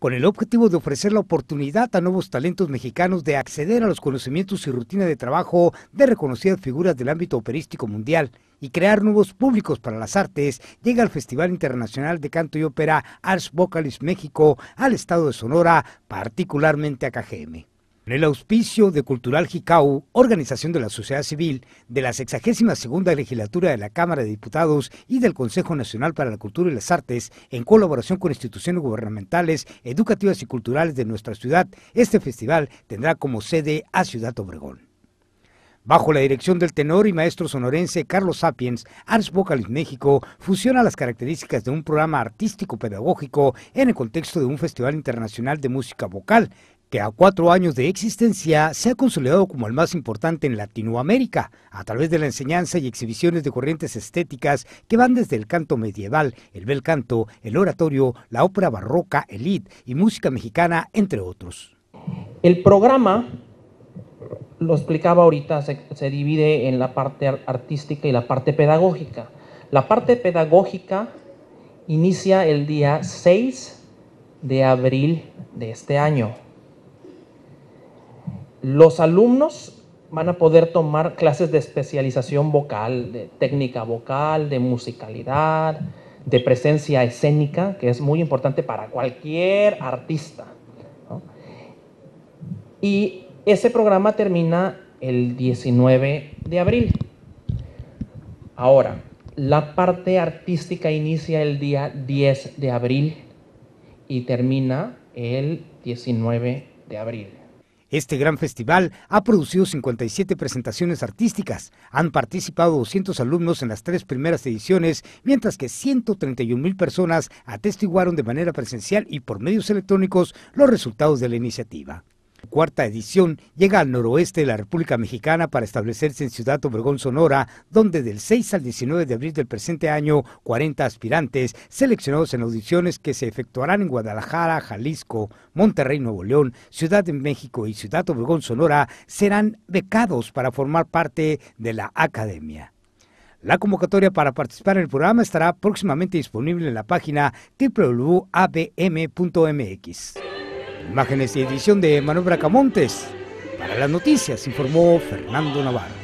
con el objetivo de ofrecer la oportunidad a nuevos talentos mexicanos de acceder a los conocimientos y rutina de trabajo de reconocidas figuras del ámbito operístico mundial y crear nuevos públicos para las artes, llega al Festival Internacional de Canto y Ópera Arts Vocalis México al estado de Sonora, particularmente a Cajeme. Con el auspicio de Cultural Jicau, organización de la sociedad civil, de la 62 legislatura de la Cámara de Diputados y del Consejo Nacional para la Cultura y las Artes, en colaboración con instituciones gubernamentales, educativas y culturales de nuestra ciudad, este festival tendrá como sede a Ciudad Obregón. Bajo la dirección del tenor y maestro sonorense Carlos Sapiens, Arts Vocalis México fusiona las características de un programa artístico-pedagógico en el contexto de un festival internacional de música vocal, que a cuatro años de existencia se ha consolidado como el más importante en Latinoamérica, a través de la enseñanza y exhibiciones de corrientes estéticas que van desde el canto medieval, el bel canto, el oratorio, la ópera barroca, el lead y música mexicana, entre otros. El programa, lo explicaba ahorita, se divide en la parte artística y la parte pedagógica. La parte pedagógica inicia el día 6 de abril de este año. Los alumnos van a poder tomar clases de especialización vocal, de técnica vocal, de musicalidad, de presencia escénica, que es muy importante para cualquier artista. Y ese programa termina el 19 de abril. Ahora, la parte artística inicia el día 10 de abril y termina el 19 de abril. Este gran festival ha producido 57 presentaciones artísticas. Han participado 200 alumnos en las tres primeras ediciones, mientras que 131 mil personas atestiguaron de manera presencial y por medios electrónicos los resultados de la iniciativa cuarta edición llega al noroeste de la República Mexicana para establecerse en Ciudad Obregón, Sonora, donde del 6 al 19 de abril del presente año, 40 aspirantes seleccionados en audiciones que se efectuarán en Guadalajara, Jalisco, Monterrey, Nuevo León, Ciudad de México y Ciudad Obregón, Sonora, serán becados para formar parte de la academia. La convocatoria para participar en el programa estará próximamente disponible en la página www.abm.mx. Imágenes y edición de Manuel Bracamontes. Para las noticias informó Fernando Navarro.